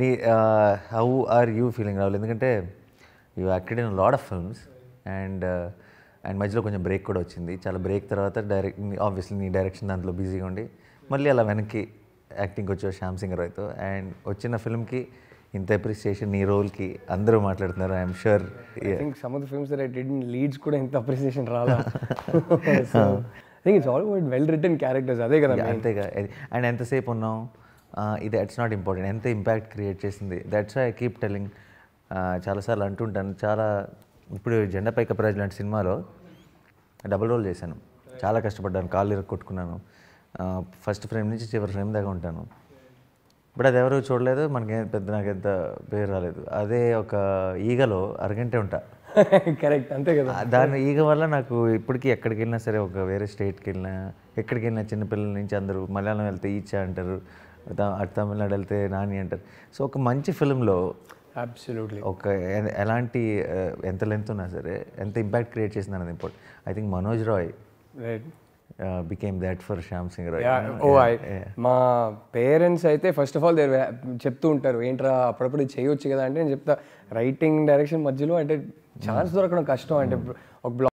నీ how are you feeling రావాలి ఎందుకంటే you acted in lot of films and and మధ్యలో కొంచెం బ్రేక్ కూడా వచ్చింది చాలా బ్రేక్ తర్వాత డైరెక్ట్ ఆబ్వియస్లీ నీ డైరెక్షన్ దాంట్లో బిజీగా ఉండి మళ్ళీ అలా వెనక్కి యాక్టింగ్కి వచ్చావు శ్యామ్ సింగ్ రాయ్తో అండ్ వచ్చిన ఫిల్మ్కి ఇంత అప్రిసియేషన్ నీ రోల్కి అందరూ మాట్లాడుతున్నారు I'm sure some of films leads కూడా ఇంత అప్రిసియేషన్ రాలా it's all well return characters అదే కదా అంతేగా అండ్ ఎంతసేపు ఉన్నాం ఇది ఇట్స్ నాట్ ఇంపార్టెంట్ ఎంత ఇంపాక్ట్ క్రియేట్ చేసింది దట్స్ ఐ కీప్ టెలింగ్ చాలాసార్లు అంటుంటాను చాలా ఇప్పుడు జెండా ప్రజలు లాంటి సినిమాలో డబుల్ రోల్ చేశాను చాలా కష్టపడ్డాను కాళ్ళు కొట్టుకున్నాను ఫస్ట్ ఫ్రేమ్ నుంచి చివరి ఫ్రేమ్ దాకా ఉంటాను బట్ అది ఎవరు చూడలేదు మనకి పెద్ద నాకు ఎంత పేరు రాలేదు అదే ఒక ఈగలో అరగంటే ఉంటా కరెక్ట్ అంతే కదా దాని ఈగ వల్ల నాకు ఇప్పటికీ ఎక్కడికి వెళ్ళినా సరే ఒక వేరే స్టేట్కి వెళ్ళినా ఎక్కడికి వెళ్ళినా చిన్నపిల్లల నుంచి అందరూ మలయాళం వెళ్తే ఈచా అంటారు అటు తమిళనాడు వెళ్తే నాని అంటారు సో ఒక మంచి ఫిలింలో అబ్సల్యూట్లీ ఒక ఎలాంటి ఎంత లెంత్ ఉన్నా సరే ఎంత ఇంపాక్ట్ క్రియేట్ చేసింది అనేది important I think Manoj Rai right became that for Shyam Singh Rai ఓ మా పేరెంట్స్ అయితే ఫస్ట్ ఆఫ్ ఆల్ దేర్ చెప్తూ ఉంటారు ఏంట్రా అప్పుడప్పుడు చేయొచ్చు కదా అంటే నేను చెప్తా రైటింగ్ డైరెక్షన్ మధ్యలో అంటే ఛాన్స్ hmm. దొరకడం కష్టం అంటే hmm. ఒక